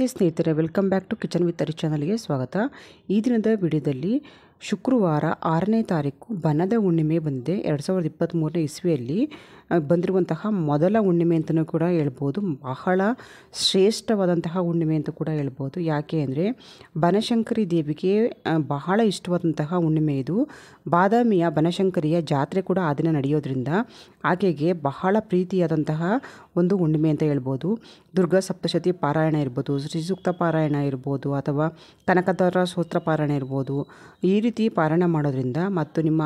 ನಮಸ್ತೆ ಸ್ನೇಹಿತರೆ welcome back to kitchen with Ari ಚಾನಲ್ಗೆ ಸ್ವಾಗತ ಈ ದಿನದ ವಿಡಿಯೋದಲ್ಲಿ ಶುಕ್ರವಾರ ಆರನೇ ತಾರೀಕು ಬನದ ಹುಣ್ಣಿಮೆ ಬಂದಿದೆ ಎರಡು ಸಾವಿರದ ಇಪ್ಪತ್ತ್ಮೂರನೇ ಇಸ್ವಿಯಲ್ಲಿ ಬಂದಿರುವಂತಹ ಮೊದಲ ಹುಣ್ಣಿಮೆ ಅಂತಲೂ ಕೂಡ ಹೇಳ್ಬೋದು ಬಹಳ ಶ್ರೇಷ್ಠವಾದಂತಹ ಹುಣ್ಣಿಮೆ ಅಂತ ಕೂಡ ಹೇಳ್ಬೋದು ಯಾಕೆ ಅಂದರೆ ಬನಶಂಕರಿ ದೇವಿಗೆ ಬಹಳ ಇಷ್ಟವಾದಂತಹ ಹುಣ್ಣಿಮೆ ಇದು ಬಾದಾಮಿಯ ಬನಶಂಕರಿಯ ಜಾತ್ರೆ ಕೂಡ ಆ ದಿನ ನಡೆಯೋದ್ರಿಂದ ಆಕೆಗೆ ಬಹಳ ಪ್ರೀತಿಯಾದಂತಹ ಒಂದು ಹುಣ್ಣಿಮೆ ಅಂತ ಹೇಳ್ಬೋದು ದುರ್ಗಾ ಸಪ್ತಶತಿ ಪಾರಾಯಣ ಇರ್ಬೋದು ಶ್ರೀಸೂಕ್ತ ಪಾರಾಯಣ ಇರ್ಬೋದು ಅಥವಾ ಕನಕದಾರ ಸೂತ್ರ ಪಾರಾಯಣ ಇರ್ಬೋದು ಈ ರೀತಿ ಪಾರಾಯಣ ಮಾಡೋದ್ರಿಂದ ಮತ್ತು ನಿಮ್ಮ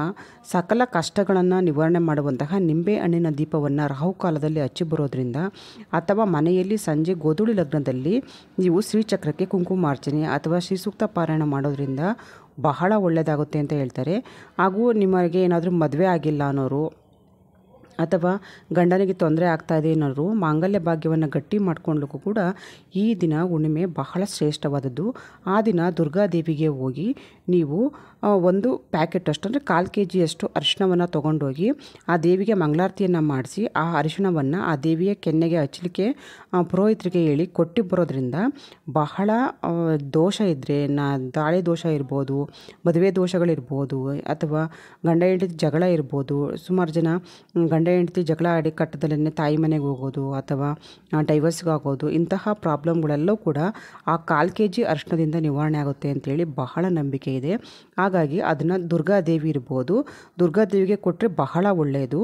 ಸಕಲ ಕಷ್ಟಗಳನ್ನು ನಿವಾರಣೆ ಮಾಡುವಂತಹ ನಿಂಬೆ ಹಣ್ಣಿನ ದೀಪವನ್ನು ರಾಹುಕಾಲದಲ್ಲಿ ಹಚ್ಚಿ ಬರೋದ್ರಿಂದ ಅಥವಾ ಮನೆಯಲ್ಲಿ ಸಂಜೆ ಗೋಧುಳಿ ಲಗ್ನದಲ್ಲಿ ನೀವು ಶ್ರೀಚಕ್ರಕ್ಕೆ ಕುಂಕುಮಾರ್ಚನೆ ಅಥವಾ ಶ್ರೀಸೂಕ್ತ ಪಾರಾಯಣ ಮಾಡೋದ್ರಿಂದ ಬಹಳ ಒಳ್ಳೆಯದಾಗುತ್ತೆ ಅಂತ ಹೇಳ್ತಾರೆ ಹಾಗೂ ನಿಮಗೆ ಏನಾದರೂ ಮದುವೆ ಆಗಿಲ್ಲ ಅನ್ನೋರು ಅಥವಾ ಗಂಡನಿಗೆ ತೊಂದರೆ ಇದೆ ಅನ್ನೋರು ಮಾಂಗಲ್ಯ ಭಾಗ್ಯವನ್ನು ಗಟ್ಟಿ ಮಾಡ್ಕೊಂಡ್ಲಿಕ್ಕೂ ಕೂಡ ಈ ದಿನ ಹುಣ್ಣಿಮೆ ಬಹಳ ಶ್ರೇಷ್ಠವಾದದ್ದು ಆ ದಿನ ದುರ್ಗಾದೇವಿಗೆ ಹೋಗಿ ನೀವು ಒಂದು ಪ್ಯಾಕೆಟ್ ಅಷ್ಟು ಅಂದರೆ ಕಾಲು ಕೆ ಜಿಯಷ್ಟು ಅರಿಶಿಣವನ್ನು ತೊಗೊಂಡೋಗಿ ಆ ದೇವಿಗೆ ಮಂಗಳಾರತಿಯನ್ನು ಮಾಡಿಸಿ ಆ ಅರಿಶಿಣವನ್ನು ಆ ದೇವಿಯ ಕೆನ್ನೆಗೆ ಹಚ್ಚಲಿಕ್ಕೆ ಪುರೋಹಿತರಿಗೆ ಹೇಳಿ ಕೊಟ್ಟು ಬರೋದ್ರಿಂದ ಬಹಳ ದೋಷ ಇದ್ದರೆ ನಾ ದಾಳಿ ದೋಷ ಇರ್ಬೋದು ಮದುವೆ ದೋಷಗಳಿರ್ಬೋದು ಅಥವಾ ಗಂಡ ಹೆಂಡತಿ ಜಗಳ ಇರ್ಬೋದು ಸುಮಾರು ಜನ ಗಂಡ ಹೆಂಡತಿ ಜಗಳ ಆಡಿ ಕಟ್ಟದಲ್ಲೇ ತಾಯಿ ಮನೆಗೆ ಹೋಗೋದು ಅಥವಾ ಡೈವರ್ಸ್ಗಾಗೋದು ಇಂತಹ ಪ್ರಾಬ್ಲಮ್ಗಳೆಲ್ಲವೂ ಕೂಡ ಆ ಕಾಲು ಕೆ ಜಿ ಅರಿಶಿಣದಿಂದ ನಿವಾರಣೆ ಆಗುತ್ತೆ ಅಂತೇಳಿ ಬಹಳ ನಂಬಿಕೆ ಇದೆ ಆ ಹಾಗಾಗಿ ಅದನ್ನು ದುರ್ಗಾದೇವಿ ಇರ್ಬೋದು ದುರ್ಗಾದೇವಿಗೆ ಕೊಟ್ಟರೆ ಬಹಳ ಒಳ್ಳೆಯದು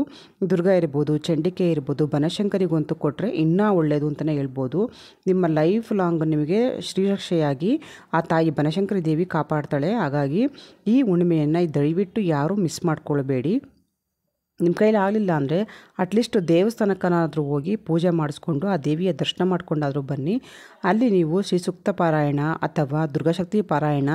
ದುರ್ಗಾ ಇರ್ಬೋದು ಚಂಡಿಕೆ ಇರ್ಬೋದು ಬನಶಂಕರಿಗಂತೂ ಕೊಟ್ಟರೆ ಇನ್ನೂ ಒಳ್ಳೆಯದು ಅಂತಲೇ ಹೇಳ್ಬೋದು ನಿಮ್ಮ ಲೈಫ್ ಲಾಂಗ್ ನಿಮಗೆ ಶ್ರೀರಕ್ಷೆಯಾಗಿ ಆ ತಾಯಿ ಬನಶಂಕರಿ ದೇವಿ ಕಾಪಾಡ್ತಾಳೆ ಹಾಗಾಗಿ ಈ ಹುಣ್ಣಿಮೆಯನ್ನು ದಯವಿಟ್ಟು ಯಾರೂ ಮಿಸ್ ಮಾಡ್ಕೊಳ್ಬೇಡಿ ನಿಮ್ಮ ಕೈಲಿ ಆಗಲಿಲ್ಲ ಅಂದರೆ ಅಟ್ಲೀಸ್ಟ್ ದೇವಸ್ಥಾನಕ್ಕನಾದರೂ ಹೋಗಿ ಪೂಜೆ ಮಾಡಿಸ್ಕೊಂಡು ಆ ದೇವಿಯ ದರ್ಶನ ಮಾಡ್ಕೊಂಡಾದರೂ ಬನ್ನಿ ಅಲ್ಲಿ ನೀವು ಶ್ರೀ ಸೂಕ್ತ ಪಾರಾಯಣ ಅಥವಾ ದುರ್ಗಾಶಕ್ತಿ ಪಾರಾಯಣ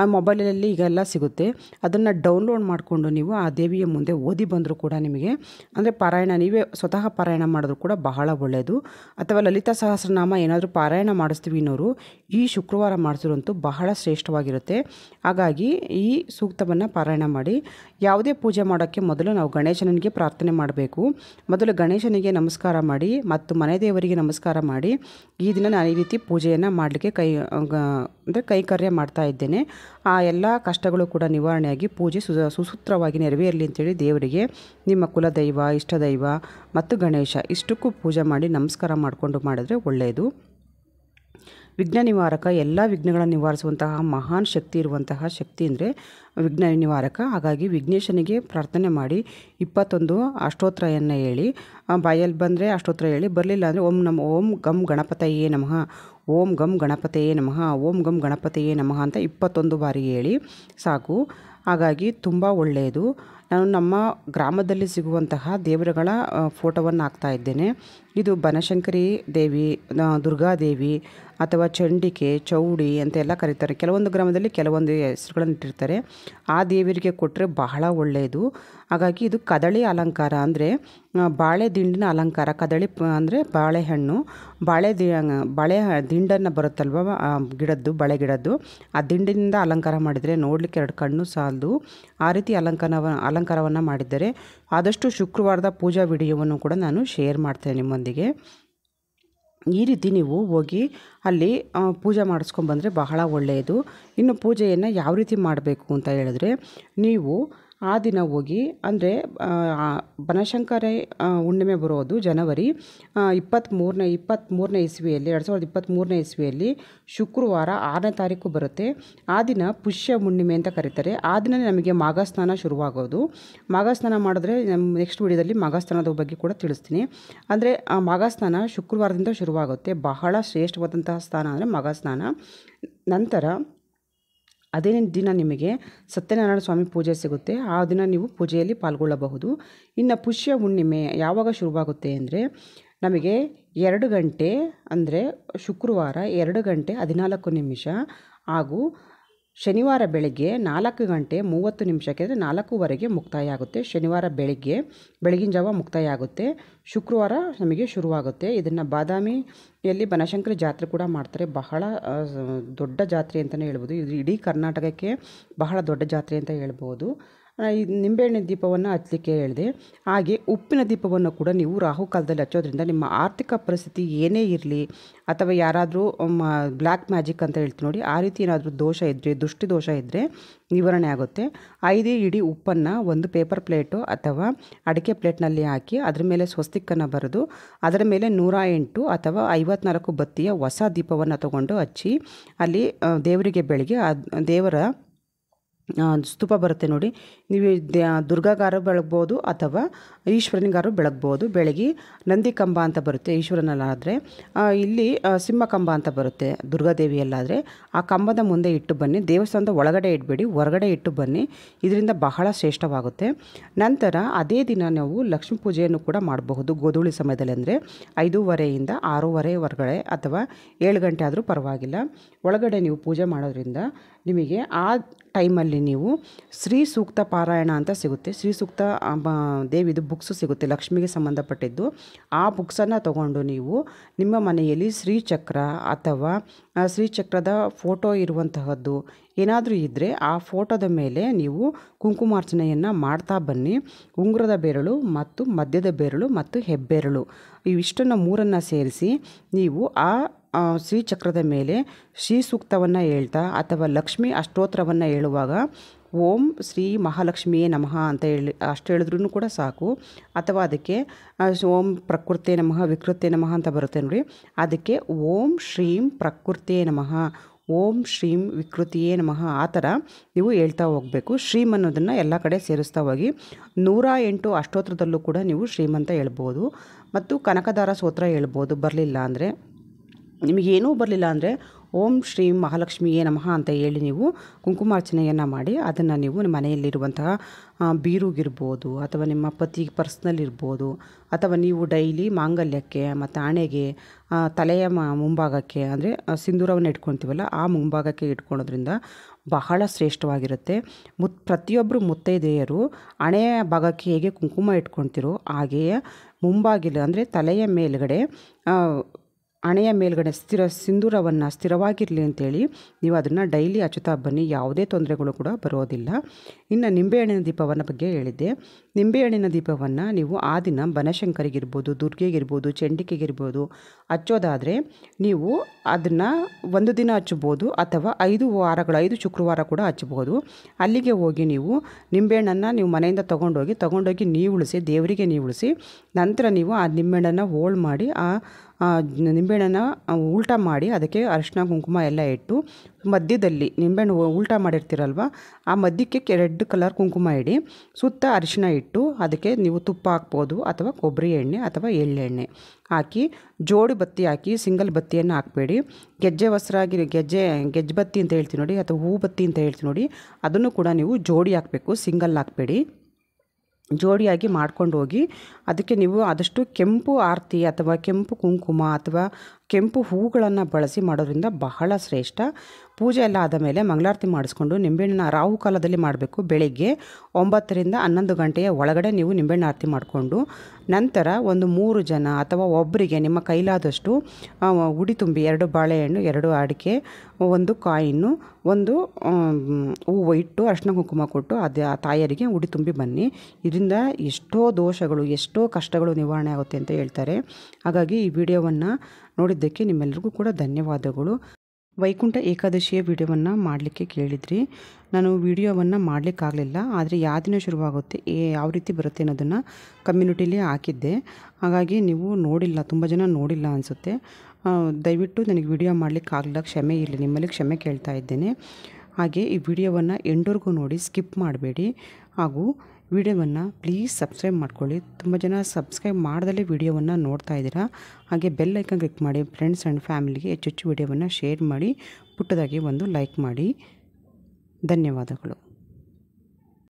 ಆ ಮೊಬೈಲಲ್ಲಿ ಈಗೆಲ್ಲ ಸಿಗುತ್ತೆ ಅದನ್ನು ಡೌನ್ಲೋಡ್ ಮಾಡಿಕೊಂಡು ನೀವು ಆ ದೇವಿಯ ಮುಂದೆ ಓದಿ ಬಂದರೂ ಕೂಡ ನಿಮಗೆ ಅಂದರೆ ಪಾರಾಯಣ ನೀವೇ ಸ್ವತಃ ಪಾರಾಯಣ ಮಾಡಿದ್ರು ಕೂಡ ಬಹಳ ಒಳ್ಳೆಯದು ಅಥವಾ ಲಲಿತಾ ಸಹಸ್ರನಾಮ ಏನಾದರೂ ಪಾರಾಯಣ ಮಾಡಿಸ್ತೀವಿ ಅನ್ನೋರು ಈ ಶುಕ್ರವಾರ ಮಾಡಿಸಿರೋಂತೂ ಬಹಳ ಶ್ರೇಷ್ಠವಾಗಿರುತ್ತೆ ಹಾಗಾಗಿ ಈ ಸೂಕ್ತವನ್ನು ಪಾರಾಯಣ ಮಾಡಿ ಯಾವುದೇ ಪೂಜೆ ಮಾಡೋಕ್ಕೆ ಮೊದಲು ನಾವು ಗಣೇಶ ಗಣೇಶನಿಗೆ ಪ್ರಾರ್ಥನೆ ಮಾಡಬೇಕು ಮೊದಲು ಗಣೇಶನಿಗೆ ನಮಸ್ಕಾರ ಮಾಡಿ ಮತ್ತು ಮನೆ ದೇವರಿಗೆ ನಮಸ್ಕಾರ ಮಾಡಿ ಈ ದಿನ ನಾನು ಈ ರೀತಿ ಪೂಜೆಯನ್ನು ಮಾಡಲಿಕ್ಕೆ ಕೈ ಅಂದರೆ ಕೈಕಾರ್ಯ ಮಾಡ್ತಾ ಇದ್ದೇನೆ ಆ ಎಲ್ಲ ಕಷ್ಟಗಳು ಕೂಡ ನಿವಾರಣೆಯಾಗಿ ಪೂಜೆ ಸು ಸುಸೂತ್ರವಾಗಿ ನೆರವೇರಲಿ ಅಂತೇಳಿ ದೇವರಿಗೆ ನಿಮ್ಮ ಕುಲದೈವ ಇಷ್ಟದೈವ ಮತ್ತು ಗಣೇಶ ಇಷ್ಟಕ್ಕೂ ಪೂಜೆ ಮಾಡಿ ನಮಸ್ಕಾರ ಮಾಡಿಕೊಂಡು ಮಾಡಿದ್ರೆ ಒಳ್ಳೆಯದು ವಿಘ್ನ ನಿವಾರಕ ಎಲ್ಲ ವಿಘ್ನಗಳನ್ನು ನಿವಾರಿಸುವಂತಹ ಮಹಾನ್ ಶಕ್ತಿ ಇರುವಂತಹ ಶಕ್ತಿ ಅಂದರೆ ವಿಘ್ನ ನಿವಾರಕ ಹಾಗಾಗಿ ವಿಘ್ನೇಶನಿಗೆ ಪ್ರಾರ್ಥನೆ ಮಾಡಿ ಇಪ್ಪತ್ತೊಂದು ಅಷ್ಟೋತ್ರಯನ್ನು ಹೇಳಿ ಬಾಯಲ್ಲಿ ಬಂದರೆ ಅಷ್ಟೋತ್ರ ಹೇಳಿ ಬರಲಿಲ್ಲ ಅಂದರೆ ಓಂ ನಮ್ ಓಂ ಗಮ್ ಗಣಪತಯೇ ನಮಃ ಓಂ ಗಮ್ ಗಣಪತಯೇ ನಮಃ ಓಂ ಗಮ್ ಗಣಪತಯೇ ನಮಃ ಅಂತ ಇಪ್ಪತ್ತೊಂದು ಬಾರಿ ಹೇಳಿ ಸಾಕು ಹಾಗಾಗಿ ತುಂಬ ಒಳ್ಳೆಯದು ನಾನು ನಮ್ಮ ಗ್ರಾಮದಲ್ಲಿ ಸಿಗುವಂತಹ ದೇವರುಗಳ ಫೋಟೋವನ್ನು ಹಾಕ್ತಾ ಇದ್ದೇನೆ ಇದು ಬನಶಂಕರಿ ದೇವಿ ದುರ್ಗಾದೇವಿ ಅಥವಾ ಚಂಡಿಕೆ ಚೌಡಿ ಅಂತೆಲ್ಲ ಕರೀತಾರೆ ಕೆಲವೊಂದು ಗ್ರಾಮದಲ್ಲಿ ಕೆಲವೊಂದು ಹೆಸರುಗಳನ್ನು ಇಟ್ಟಿರ್ತಾರೆ ಆ ದೇವರಿಗೆ ಕೊಟ್ಟರೆ ಬಹಳ ಒಳ್ಳೆಯದು ಹಾಗಾಗಿ ಇದು ಕದಳಿ ಅಲಂಕಾರ ಅಂದರೆ ಬಾಳೆ ದಿಂಡಿನ ಅಲಂಕಾರ ಕದಳಿ ಅಂದರೆ ಬಾಳೆಹಣ್ಣು ಬಾಳೆ ದಿ ಬಾಳೆ ದಿಂಡನ್ನು ಬರುತ್ತಲ್ವ ಗಿಡದ್ದು ಬಳೆ ಗಿಡದ್ದು ಆ ದಿಂಡಿನಿಂದ ಅಲಂಕಾರ ಮಾಡಿದರೆ ನೋಡಲಿಕ್ಕೆ ಎರಡು ಕಣ್ಣು ಸಾಲದು ಆ ರೀತಿ ಅಲಂಕಾರವ ಅಲಂಕಾರವನ್ನು ಮಾಡಿದ್ದಾರೆ ಆದಷ್ಟು ಶುಕ್ರವಾರದ ಪೂಜಾ ವಿಡಿಯೋವನ್ನು ಕೂಡ ನಾನು ಶೇರ್ ಮಾಡ್ತೇನೆ ನಿಮ್ಮೊಂದಿಗೆ ಈ ರೀತಿ ನೀವು ಹೋಗಿ ಅಲ್ಲಿ ಪೂಜೆ ಮಾಡಿಸ್ಕೊಂಬಂದರೆ ಬಹಳ ಒಳ್ಳೆಯದು ಇನ್ನು ಪೂಜೆಯನ್ನು ಯಾವ ರೀತಿ ಮಾಡಬೇಕು ಅಂತ ಹೇಳಿದ್ರೆ ನೀವು ಆ ದಿನ ಹೋಗಿ ಅಂದರೆ ಬನಶಂಕರ ಹುಣ್ಣಿಮೆ ಬರೋದು ಜನವರಿ ಇಪ್ಪತ್ತ್ಮೂರನೇ ಇಪ್ಪತ್ತ್ಮೂರನೇ ಇಸ್ವಿಯಲ್ಲಿ ಎರಡು ಸಾವಿರದ ಇಪ್ಪತ್ತ್ಮೂರನೇ ಇಸ್ವಿಯಲ್ಲಿ ಶುಕ್ರವಾರ ಆರನೇ ತಾರೀಕು ಬರುತ್ತೆ ಆ ದಿನ ಪುಷ್ಯ ಹುಣ್ಣಿಮೆ ಅಂತ ಕರೀತಾರೆ ಆ ದಿನ ನಮಗೆ ಮಾಘಸ್ನಾನ ಶುರುವಾಗೋದು ಮಾಘಸ್ನಾನ ಮಾಡಿದ್ರೆ ನಮ್ಮ ನೆಕ್ಸ್ಟ್ ವಿಡಿಯೋದಲ್ಲಿ ಮಾಘಸ್ನಾನದ ಬಗ್ಗೆ ಕೂಡ ತಿಳಿಸ್ತೀನಿ ಅಂದರೆ ಆ ಮಾಘಸ್ನಾನ ಶುಕ್ರವಾರದಿಂದ ಶುರುವಾಗುತ್ತೆ ಬಹಳ ಶ್ರೇಷ್ಠವಾದಂತಹ ಸ್ಥಾನ ಅಂದರೆ ಮಾಘಸ್ನಾನ ನಂತರ ಅದೇ ದಿನ ನಿಮಗೆ ಸತ್ಯನಾರಾಯಣ ಸ್ವಾಮಿ ಪೂಜೆ ಸಿಗುತ್ತೆ ಆ ದಿನ ನೀವು ಪೂಜೆಯಲ್ಲಿ ಪಾಲ್ಗೊಳ್ಳಬಹುದು ಇನ್ನು ಪುಷ್ಯ ಹುಣ್ಣಿಮೆ ಯಾವಾಗ ಶುರುವಾಗುತ್ತೆ ಅಂದರೆ ನಮಗೆ ಎರಡು ಗಂಟೆ ಅಂದರೆ ಶುಕ್ರವಾರ ಎರಡು ಗಂಟೆ ಹದಿನಾಲ್ಕು ನಿಮಿಷ ಹಾಗೂ ಶನಿವಾರ ಬೆಳಗ್ಗೆ ನಾಲ್ಕು ಗಂಟೆ ಮೂವತ್ತು ನಿಮಿಷಕ್ಕೆ ಅಂದರೆ ನಾಲ್ಕೂವರೆಗೆ ಮುಕ್ತಾಯ ಆಗುತ್ತೆ ಶನಿವಾರ ಬೆಳಗ್ಗೆ ಬೆಳಗಿನ ಜಾವ ಮುಕ್ತಾಯ ಆಗುತ್ತೆ ಶುಕ್ರವಾರ ನಮಗೆ ಶುರುವಾಗುತ್ತೆ ಇದನ್ನು ಬಾದಾಮಿಯಲ್ಲಿ ಬನಶಂಕರಿ ಜಾತ್ರೆ ಕೂಡ ಮಾಡ್ತಾರೆ ಬಹಳ ದೊಡ್ಡ ಜಾತ್ರೆ ಅಂತಲೇ ಹೇಳ್ಬೋದು ಇದು ಇಡೀ ಕರ್ನಾಟಕಕ್ಕೆ ಬಹಳ ದೊಡ್ಡ ಜಾತ್ರೆ ಅಂತ ಹೇಳ್ಬೋದು ಇದು ನಿಂಬೆಹಣ್ಣಿನ ದೀಪವನ್ನು ಹಚ್ಚಲಿಕ್ಕೆ ಹೇಳಿದೆ ಹಾಗೆ ಉಪ್ಪಿನ ದೀಪವನ್ನು ಕೂಡ ನೀವು ರಾಹುಕಾಲದಲ್ಲಿ ಹಚ್ಚೋದ್ರಿಂದ ನಿಮ್ಮ ಆರ್ಥಿಕ ಪರಿಸ್ಥಿತಿ ಏನೇ ಇರಲಿ ಅಥವಾ ಯಾರಾದರೂ ಬ್ಲ್ಯಾಕ್ ಮ್ಯಾಜಿಕ್ ಅಂತ ಹೇಳ್ತೀವಿ ನೋಡಿ ಆ ರೀತಿ ಏನಾದರೂ ದೋಷ ಇದ್ದರೆ ದುಷ್ಟಿ ದೋಷ ಇದ್ದರೆ ನಿವಾರಣೆ ಆಗುತ್ತೆ ಐದೇ ಇಡೀ ಉಪ್ಪನ್ನು ಒಂದು ಪೇಪರ್ ಪ್ಲೇಟು ಅಥವಾ ಅಡಿಕೆ ಪ್ಲೇಟ್ನಲ್ಲಿ ಹಾಕಿ ಅದರ ಮೇಲೆ ಸ್ವಸ್ತಿಕ್ಕನ್ನು ಬರೆದು ಅದರ ಮೇಲೆ ನೂರ ಎಂಟು ಅಥವಾ ಐವತ್ನಾಲ್ಕು ಬತ್ತಿಯ ಹೊಸ ದೀಪವನ್ನು ತಗೊಂಡು ಹಚ್ಚಿ ಅಲ್ಲಿ ದೇವರಿಗೆ ಬೆಳಗ್ಗೆ ದೇವರ ಸ್ತೂಪ ಬರುತ್ತೆ ನೋಡಿ ನೀವು ದುರ್ಗಾಗಾರು ಬೆಳಗ್ಬೋದು ಅಥವಾ ಈಶ್ವರನಿಗಾರು ಬೆಳಗ್ಬೋದು ಬೆಳಗಿ ನಂದಿ ಕಂಬ ಅಂತ ಬರುತ್ತೆ ಈಶ್ವರನಲ್ಲಾದರೆ ಇಲ್ಲಿ ಸಿಂಹ ಕಂಬ ಅಂತ ಬರುತ್ತೆ ದುರ್ಗಾದೇವಿಯಲ್ಲಾದರೆ ಆ ಕಂಬದ ಮುಂದೆ ಇಟ್ಟು ಬನ್ನಿ ದೇವಸ್ಥಾನದ ಒಳಗಡೆ ಇಡಬೇಡಿ ಹೊರಗಡೆ ಇಟ್ಟು ಬನ್ನಿ ಇದರಿಂದ ಬಹಳ ಶ್ರೇಷ್ಠವಾಗುತ್ತೆ ನಂತರ ಅದೇ ದಿನ ನಾವು ಲಕ್ಷ್ಮೀ ಪೂಜೆಯನ್ನು ಕೂಡ ಮಾಡಬಹುದು ಗೋಧೂಳಿ ಸಮಯದಲ್ಲಿ ಅಂದರೆ ಐದೂವರೆಯಿಂದ ಆರೂವರೆ ಹೊರಗಡೆ ಅಥವಾ ಏಳು ಗಂಟೆ ಆದರೂ ಪರವಾಗಿಲ್ಲ ಒಳಗಡೆ ನೀವು ಪೂಜೆ ಮಾಡೋದ್ರಿಂದ ನಿಮಗೆ ಆ ಟೈಮಲ್ಲಿ ನೀವು ಶ್ರೀ ಸೂಕ್ತ ಪಾರಾಯಣ ಅಂತ ಸಿಗುತ್ತೆ ಶ್ರೀ ಸೂಕ್ತ ದೇವಿದು ಬುಕ್ಸು ಸಿಗುತ್ತೆ ಲಕ್ಷ್ಮಿಗೆ ಸಂಬಂಧಪಟ್ಟಿದ್ದು ಆ ಬುಕ್ಸನ್ನು ತಗೊಂಡು ನೀವು ನಿಮ್ಮ ಮನೆಯಲ್ಲಿ ಶ್ರೀಚಕ್ರ ಅಥವಾ ಶ್ರೀಚಕ್ರದ ಫೋಟೋ ಇರುವಂತಹದ್ದು ಏನಾದರೂ ಇದ್ದರೆ ಆ ಫೋಟೋದ ಮೇಲೆ ನೀವು ಕುಂಕುಮಾರ್ಚನೆಯನ್ನು ಮಾಡ್ತಾ ಬನ್ನಿ ಉಂಗುರದ ಬೆರಳು ಮತ್ತು ಮಧ್ಯದ ಬೆರಳು ಮತ್ತು ಹೆಬ್ಬೆರಳು ಇವಿಷ್ಟನ್ನು ಮೂರನ್ನು ಸೇರಿಸಿ ನೀವು ಆ ಶ್ರೀಚಕ್ರದ ಮೇಲೆ ಶ್ರೀ ಸೂಕ್ತವನ್ನು ಹೇಳ್ತಾ ಅಥವಾ ಲಕ್ಷ್ಮಿ ಅಷ್ಟೋತ್ರವನ್ನು ಹೇಳುವಾಗ ಓಂ ಶ್ರೀ ಮಹಾಲಕ್ಷ್ಮಿಯೇ ನಮಃ ಅಂತ ಹೇಳಿ ಅಷ್ಟು ಹೇಳಿದ್ರೂ ಕೂಡ ಸಾಕು ಅಥವಾ ಅದಕ್ಕೆ ಓಂ ಪ್ರಕೃತಿ ನಮಃ ವಿಕೃತಿ ನಮಃ ಅಂತ ಬರುತ್ತೆ ನೋಡಿ ಅದಕ್ಕೆ ಓಂ ಶ್ರೀಂ ಪ್ರಕೃತಿಯೇ ನಮಃ ಓಂ ಶ್ರೀಂ ವಿಕೃತಿಯೇ ನಮಃ ಆ ಥರ ನೀವು ಹೇಳ್ತಾ ಹೋಗಬೇಕು ಶ್ರೀಮ್ ಅನ್ನೋದನ್ನು ಎಲ್ಲ ಕಡೆ ಸೇರಿಸ್ತಾ ಹೋಗಿ ನೂರ ಎಂಟು ಅಷ್ಟೋತ್ರದಲ್ಲೂ ಕೂಡ ನೀವು ಶ್ರೀಮಂತ ಹೇಳ್ಬೋದು ಮತ್ತು ಕನಕದಾರ ಸೋತ್ರ ಹೇಳ್ಬೋದು ಬರಲಿಲ್ಲ ಅಂದರೆ ನಿಮಗೇನೂ ಬರಲಿಲ್ಲ ಅಂದರೆ ಓಂ ಶ್ರೀ ಮಹಾಲಕ್ಷ್ಮಿಯೇ ನಮಃ ಅಂತ ಹೇಳಿ ನೀವು ಕುಂಕುಮಾರ್ಚನೆಯನ್ನು ಮಾಡಿ ಅದನ್ನು ನೀವು ನಿಮ್ಮ ಮನೆಯಲ್ಲಿರುವಂತಹ ಬೀರುಗಿರ್ಬೋದು ಅಥವಾ ನಿಮ್ಮ ಪತಿ ಪರ್ಸ್ನಲ್ ಇರ್ಬೋದು ಅಥವಾ ನೀವು ಡೈಲಿ ಮಾಂಗಲ್ಯಕ್ಕೆ ಮತ್ತು ಆಣೆಗೆ ತಲೆಯ ಮುಂಭಾಗಕ್ಕೆ ಅಂದರೆ ಸಿಂಧೂರವನ್ನು ಇಟ್ಕೊಳ್ತೀವಲ್ಲ ಆ ಮುಂಭಾಗಕ್ಕೆ ಇಟ್ಕೊಳೋದ್ರಿಂದ ಬಹಳ ಶ್ರೇಷ್ಠವಾಗಿರುತ್ತೆ ಮುತ್ ಪ್ರತಿಯೊಬ್ಬರು ಮುತ್ತೈದೆಯರು ಹಣೆಯ ಭಾಗಕ್ಕೆ ಹೇಗೆ ಕುಂಕುಮ ಇಟ್ಕೊಳ್ತಿರೋ ಹಾಗೆಯೇ ಮುಂಬಾಗಿಲು ಅಂದರೆ ತಲೆಯ ಮೇಲುಗಡೆ ಹಣೆಯ ಮೇಲ್ಗಡೆ ಸ್ಥಿರ ಸಿಂಧೂರವನ್ನು ಸ್ಥಿರವಾಗಿರಲಿ ಅಂತೇಳಿ ನೀವು ಅದನ್ನು ಡೈಲಿ ಹಚ್ಚುತ್ತಾ ಬನ್ನಿ ಯಾವುದೇ ತೊಂದರೆಗಳು ಕೂಡ ಬರೋದಿಲ್ಲ ಇನ್ನು ನಿಂಬೆಹಣ್ಣಿನ ದೀಪವನ್ನು ಬಗ್ಗೆ ಹೇಳಿದ್ದೆ ನಿಂಬೆಹಣ್ಣಿನ ದೀಪವನ್ನು ನೀವು ಆ ದಿನ ಬನಶಂಕರಿಗಿರ್ಬೋದು ದುರ್ಗೆಗಿರ್ಬೋದು ಚಂಡಿಕೆಗಿರ್ಬೋದು ಹಚ್ಚೋದಾದರೆ ನೀವು ಅದನ್ನು ಒಂದು ದಿನ ಹಚ್ಚಬೋದು ಅಥವಾ ಐದು ವಾರಗಳು ಐದು ಶುಕ್ರವಾರ ಕೂಡ ಹಚ್ಚಬೋದು ಅಲ್ಲಿಗೆ ಹೋಗಿ ನೀವು ನಿಂಬೆಹಣ್ಣನ್ನು ನೀವು ಮನೆಯಿಂದ ತೊಗೊಂಡೋಗಿ ತೊಗೊಂಡೋಗಿ ನೀವು ಉಳಿಸಿ ದೇವರಿಗೆ ನೀವು ಉಳಿಸಿ ನಂತರ ನೀವು ಆ ನಿಂಬೆಹಣ್ಣನ್ನು ಹೋಳ್ ಮಾಡಿ ಆ ನಿಂಬೆಹಣ್ಣನ್ನು ಉಲ್ಟ ಮಾಡಿ ಅದಕ್ಕೆ ಅರಿಶಿನ ಕುಂಕುಮ ಎಲ್ಲ ಇಟ್ಟು ಮಧ್ಯದಲ್ಲಿ ನಿಂಬೆಹಣ್ಣು ಉಲ್ಟ ಮಾಡಿರ್ತೀರಲ್ವ ಆ ಮಧ್ಯಕ್ಕೆ ರೆಡ್ ಕಲರ್ ಕುಂಕುಮ ಇಡಿ ಸುತ್ತ ಅರಿಶಿನ ಇಟ್ಟು ಅದಕ್ಕೆ ನೀವು ತುಪ್ಪ ಹಾಕ್ಬೋದು ಅಥವಾ ಕೊಬ್ಬರಿ ಎಣ್ಣೆ ಅಥವಾ ಎಳ್ಳೆಣ್ಣೆ ಹಾಕಿ ಜೋಡಿ ಬತ್ತಿ ಹಾಕಿ ಸಿಂಗಲ್ ಬತ್ತಿಯನ್ನು ಹಾಕಬೇಡಿ ಗೆಜ್ಜೆ ವಸ್ತ್ರಾಗಿ ಗೆಜ್ಜೆ ಗೆಜ್ಜೆ ಬತ್ತಿ ಅಂತ ಹೇಳ್ತೀನಿ ನೋಡಿ ಅಥವಾ ಹೂ ಬತ್ತಿ ಅಂತ ಹೇಳ್ತೀನಿ ನೋಡಿ ಅದನ್ನು ಕೂಡ ನೀವು ಜೋಡಿ ಹಾಕಬೇಕು ಸಿಂಗಲ್ ಹಾಕಬೇಡಿ ಜೋಡಿಯಾಗಿ ಮಾಡ್ಕೊಂಡು ಹೋಗಿ ಅದಕ್ಕೆ ನೀವು ಆದಷ್ಟು ಕೆಂಪು ಆರತಿ ಅಥವಾ ಕೆಂಪು ಕುಂಕುಮ ಅಥವಾ ಕೆಂಪು ಹೂಗಳನ್ನು ಬಳಸಿ ಮಾಡೋದ್ರಿಂದ ಬಹಳ ಶ್ರೇಷ್ಠ ಪೂಜೆ ಎಲ್ಲ ಆದ ಮೇಲೆ ಮಂಗಳಾರತಿ ಮಾಡಿಸ್ಕೊಂಡು ನಿಂಬೆಹಣ್ಣು ರಾಹು ಕಾಲದಲ್ಲಿ ಮಾಡಬೇಕು ಬೆಳಿಗ್ಗೆ ಒಂಬತ್ತರಿಂದ ಹನ್ನೊಂದು ಗಂಟೆಯ ಒಳಗಡೆ ನೀವು ನಿಂಬೆಹಣ್ಣು ಆರತಿ ಮಾಡಿಕೊಂಡು ನಂತರ ಒಂದು ಮೂರು ಜನ ಅಥವಾ ಒಬ್ಬರಿಗೆ ನಿಮ್ಮ ಕೈಲಾದಷ್ಟು ಉಡಿ ತುಂಬಿ ಎರಡು ಬಾಳೆಹಣ್ಣು ಎರಡು ಅಡಿಕೆ ಒಂದು ಕಾಯಿನ್ನು ಒಂದು ಹೂವು ಇಟ್ಟು ಅರ್ಶಿನ ಕುಂಕುಮ ಕೊಟ್ಟು ಅದು ಆ ತಾಯಿಯರಿಗೆ ಉಡಿ ತುಂಬಿ ಬನ್ನಿ ಇದರಿಂದ ಎಷ್ಟೋ ದೋಷಗಳು ಎಷ್ಟೋ ಕಷ್ಟಗಳು ನಿವಾರಣೆ ಆಗುತ್ತೆ ಅಂತ ಹೇಳ್ತಾರೆ ಹಾಗಾಗಿ ಈ ವಿಡಿಯೋವನ್ನು ನೋಡಿದ್ದಕ್ಕೆ ನಿಮ್ಮೆಲ್ಲರಿಗೂ ಕೂಡ ಧನ್ಯವಾದಗಳು ವೈಕುಂಠ ಏಕಾದಶಿಯ ವಿಡಿಯೋವನ್ನು ಮಾಡಲಿಕ್ಕೆ ಕೇಳಿದ್ರಿ ನಾನು ವಿಡಿಯೋವನ್ನು ಮಾಡಲಿಕ್ಕಾಗಲಿಲ್ಲ ಆದರೆ ಯಾವ ದಿನ ಶುರುವಾಗುತ್ತೆ ಯಾವ ರೀತಿ ಬರುತ್ತೆ ಅನ್ನೋದನ್ನು ಕಮ್ಯುನಿಟಿಲಿ ಹಾಕಿದ್ದೆ ಹಾಗಾಗಿ ನೀವು ನೋಡಿಲ್ಲ ತುಂಬ ಜನ ನೋಡಿಲ್ಲ ಅನಿಸುತ್ತೆ ದಯವಿಟ್ಟು ನನಗೆ ವಿಡಿಯೋ ಮಾಡಲಿಕ್ಕಾಗಲಿಲ್ಲ ಕ್ಷಮೆ ಇರಲಿ ನಿಮ್ಮಲ್ಲಿ ಕ್ಷಮೆ ಕೇಳ್ತಾ ಇದ್ದೇನೆ ಹಾಗೆ ಈ ವಿಡಿಯೋವನ್ನು ಎಂಡೋರ್ಗೂ ನೋಡಿ ಸ್ಕಿಪ್ ಮಾಡಬೇಡಿ ಹಾಗೂ ವಿಡಿಯೋವನ್ನು ಪ್ಲೀಸ್ ಸಬ್ಸ್ಕ್ರೈಬ್ ಮಾಡ್ಕೊಳ್ಳಿ ತುಂಬ ಜನ ಸಬ್ಸ್ಕ್ರೈಬ್ ಮಾಡ್ದಲೇ ವಿಡಿಯೋವನ್ನು ನೋಡ್ತಾ ಇದ್ದೀರಾ ಹಾಗೆ ಬೆಲ್ ಐಕನ್ ಕ್ಲಿಕ್ ಮಾಡಿ ಫ್ರೆಂಡ್ಸ್ ಆ್ಯಂಡ್ ಫ್ಯಾಮಿಲಿಗೆ ಹೆಚ್ಚು ಹೆಚ್ಚು ವಿಡಿಯೋವನ್ನು ಶೇರ್ ಮಾಡಿ ಪುಟ್ಟದಾಗಿ ಒಂದು ಲೈಕ್ ಮಾಡಿ ಧನ್ಯವಾದಗಳು